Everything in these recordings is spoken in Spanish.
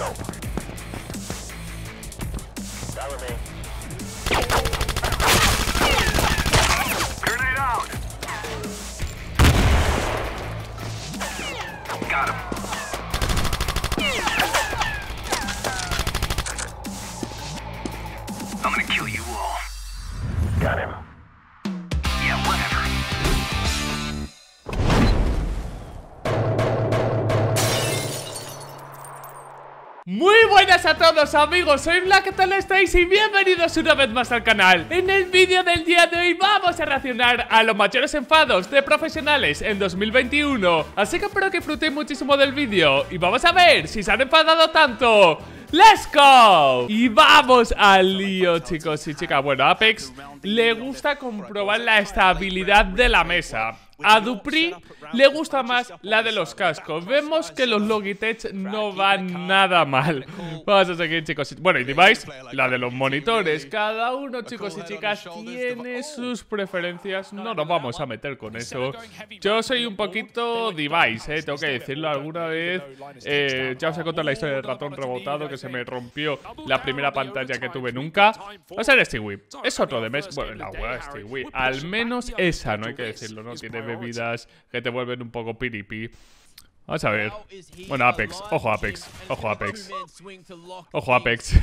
go. Muy buenas a todos amigos, soy Black, ¿qué tal estáis? Y bienvenidos una vez más al canal En el vídeo del día de hoy vamos a reaccionar a los mayores enfados de profesionales en 2021 Así que espero que disfrutéis muchísimo del vídeo Y vamos a ver si se han enfadado tanto ¡Let's go! Y vamos al lío, chicos y chicas Bueno, Apex le gusta comprobar la estabilidad de la mesa A Dupri le gusta más la de los cascos. Vemos que los Logitech no van nada mal. Vamos a seguir, chicos. Bueno, y Device, la de los monitores. Cada uno, chicos y chicas, tiene sus preferencias. No nos vamos a meter con eso. Yo soy un poquito Device, eh, tengo que decirlo alguna vez. Eh, ya os he contado la historia del ratón rebotado que se me rompió la primera pantalla que tuve nunca. O sea, el Stewie. Es otro de mes. Bueno, la hueá Stewie. Al menos esa, no hay que decirlo, ¿no? Tiene bebidas que te vuelven un poco piripi. Vamos a ver. Bueno, Apex. Ojo, Apex. Ojo, Apex. Ojo, Apex.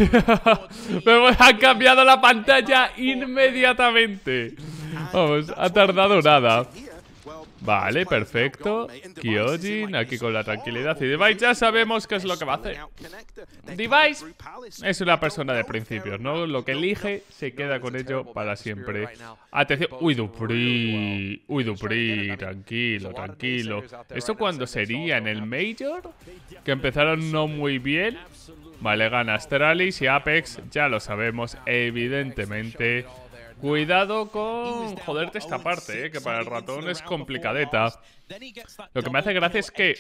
Me han cambiado la pantalla inmediatamente. Vamos, ha tardado nada. Vale, perfecto. Kyojin, aquí con la tranquilidad. Y Device ya sabemos qué es lo que va a hacer. Device es una persona de principios, ¿no? Lo que elige se queda con ello para siempre. Atención. Uy, Dupri. Uy, Dupri. Tranquilo, tranquilo. ¿Esto cuando sería? ¿En el Major? Que empezaron no muy bien. Vale, gana Astralis y Apex, ya lo sabemos, evidentemente. Cuidado con joderte esta parte, eh, que para el ratón es complicadeta. Lo que me hace gracia es que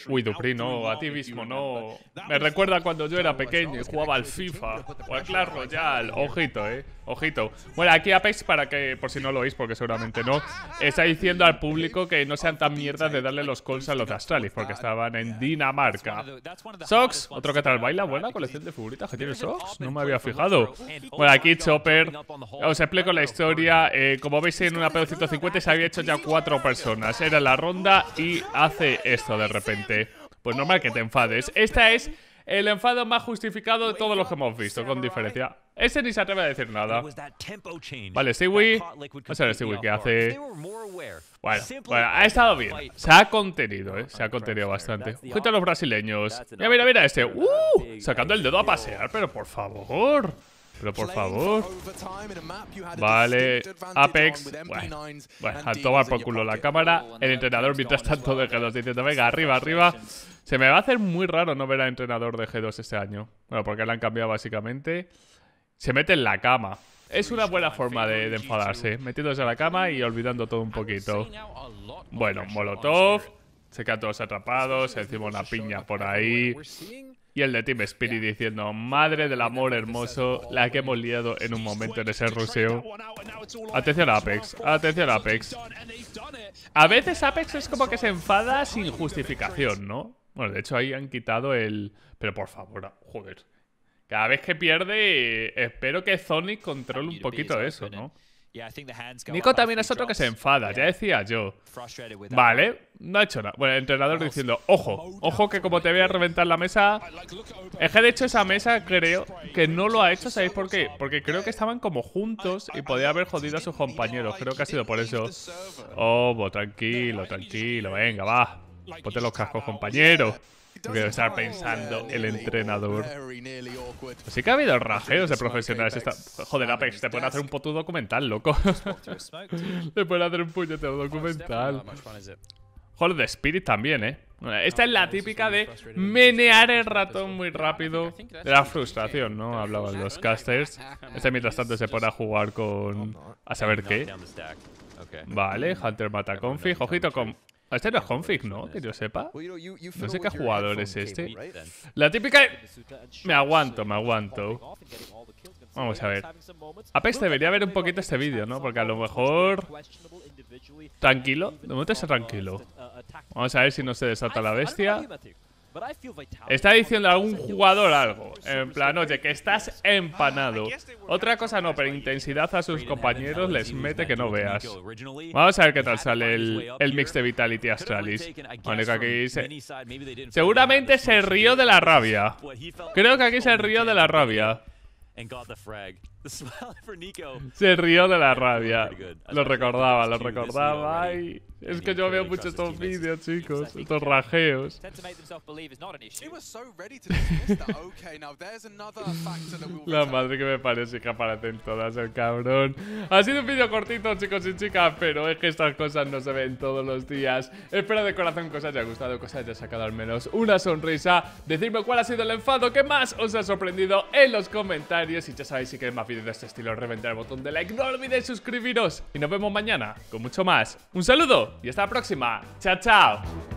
no, a ti mismo, no... Me recuerda cuando yo era pequeño y jugaba al FIFA o al Clash Royale. Ojito, eh. Ojito. Bueno, aquí Apex, para que, por si no lo veis, porque seguramente no, está diciendo al público que no sean tan mierdas de darle los calls a los Astralis, porque estaban en Dinamarca. Sox, otro que tal baila, buena colección de figuritas que tiene Sox, no me había fijado. Bueno, aquí Chopper, os explico la historia. Eh, como veis, en una P250 se había hecho ya cuatro personas. Era la ronda y hace esto de repente. Pues normal que te enfades. Esta es el enfado más justificado de todos los que hemos visto, con diferencia. Ese ni se atreve a decir nada. Vale, Stewie. Vamos a ver Stewie qué hace. Bueno, ha estado bien. Se ha contenido, ¿eh? Se ha contenido bastante. Junto a los brasileños. Mira, mira, mira este. ¡Uh! Sacando el dedo a pasear, pero por favor. Pero por favor. Vale. Apex. Bueno, a tomar por culo la cámara. El entrenador, mientras tanto, de G2 diciendo, venga, arriba, arriba. Se me va a hacer muy raro no ver al entrenador de G2 este año. Bueno, porque le han cambiado básicamente. Se mete en la cama. Es una buena forma de, de, enfadarse, metiéndose a la cama y olvidando todo un poquito. Bueno, Molotov, se quedan todos atrapados, se encima una piña por ahí y el de Team Spirit diciendo, madre del amor hermoso, la oh, que hemos liado en un momento en ese ruseo. Atención Apex, atención Apex. A veces Apex es como que se enfada sin justificación, ¿no? Bueno, de hecho ahí han quitado el... Pero por favor, joder. Cada vez que pierde, eh, espero que Sonic controle un poquito eso, ¿no? Nico también es otro que se enfada, ya decía yo. Vale, no ha hecho nada. Bueno, entrenador diciendo, ojo, ojo que como te voy a reventar la mesa... Es que de hecho esa mesa creo que no lo ha hecho, ¿sabéis por qué? Porque creo que estaban como juntos y podía haber jodido a sus compañeros. Creo que ha sido por eso. Oh, tranquilo, tranquilo, venga, va. Ponte los cascos, compañero. Debe estar pensando el entrenador. Pues sí que ha habido rajeos de profesionales. Esta... Joder, Apex, te pueden hacer un puto documental, loco. te pueden hacer un puñetero documental. Joder, de Spirit también, ¿eh? Esta ah, es la típica de menear el ratón muy rápido. De la frustración, ¿no? Hablaban los casters. Este mientras tanto se pone a jugar con... A saber qué. Vale, Hunter mata confi, Config. Ojito con este no es config, pues, ¿no? Pues que yo sepa. No sé qué jugador es este. La típica... Me aguanto, me aguanto. Vamos a ver. Apex debería ver un poquito este vídeo, ¿no? Porque a lo mejor... Tranquilo. De momento está tranquilo. Uh, Vamos a ver si no se desata la bestia. Está diciendo a algún jugador algo. En plan, oye, que estás empanado. Otra cosa no, pero intensidad a sus compañeros les mete que no veas. Vamos a ver qué tal sale el, el mix de Vitality Astralis. Bueno, que aquí se... Seguramente se rió de la rabia. Creo que aquí el río de la rabia. Se rió de la rabia. Lo recordaba, lo recordaba. E Ay, es que yo veo mucho estos vídeos, chicos. Estos rajeos. La madre que me parece que aparecen todas, el cabrón. Ha sido un vídeo cortito, chicos y chicas, pero es que estas cosas no se ven todos los días. Espero de corazón que os haya gustado, que os haya sacado al menos una sonrisa. Decidme cuál ha sido el enfado que más os ha sorprendido en los comentarios. Y ya sabéis si queréis más vídeo de este estilo, reventar el botón de like, no olvidéis suscribiros y nos vemos mañana con mucho más. Un saludo y hasta la próxima. Chao, chao.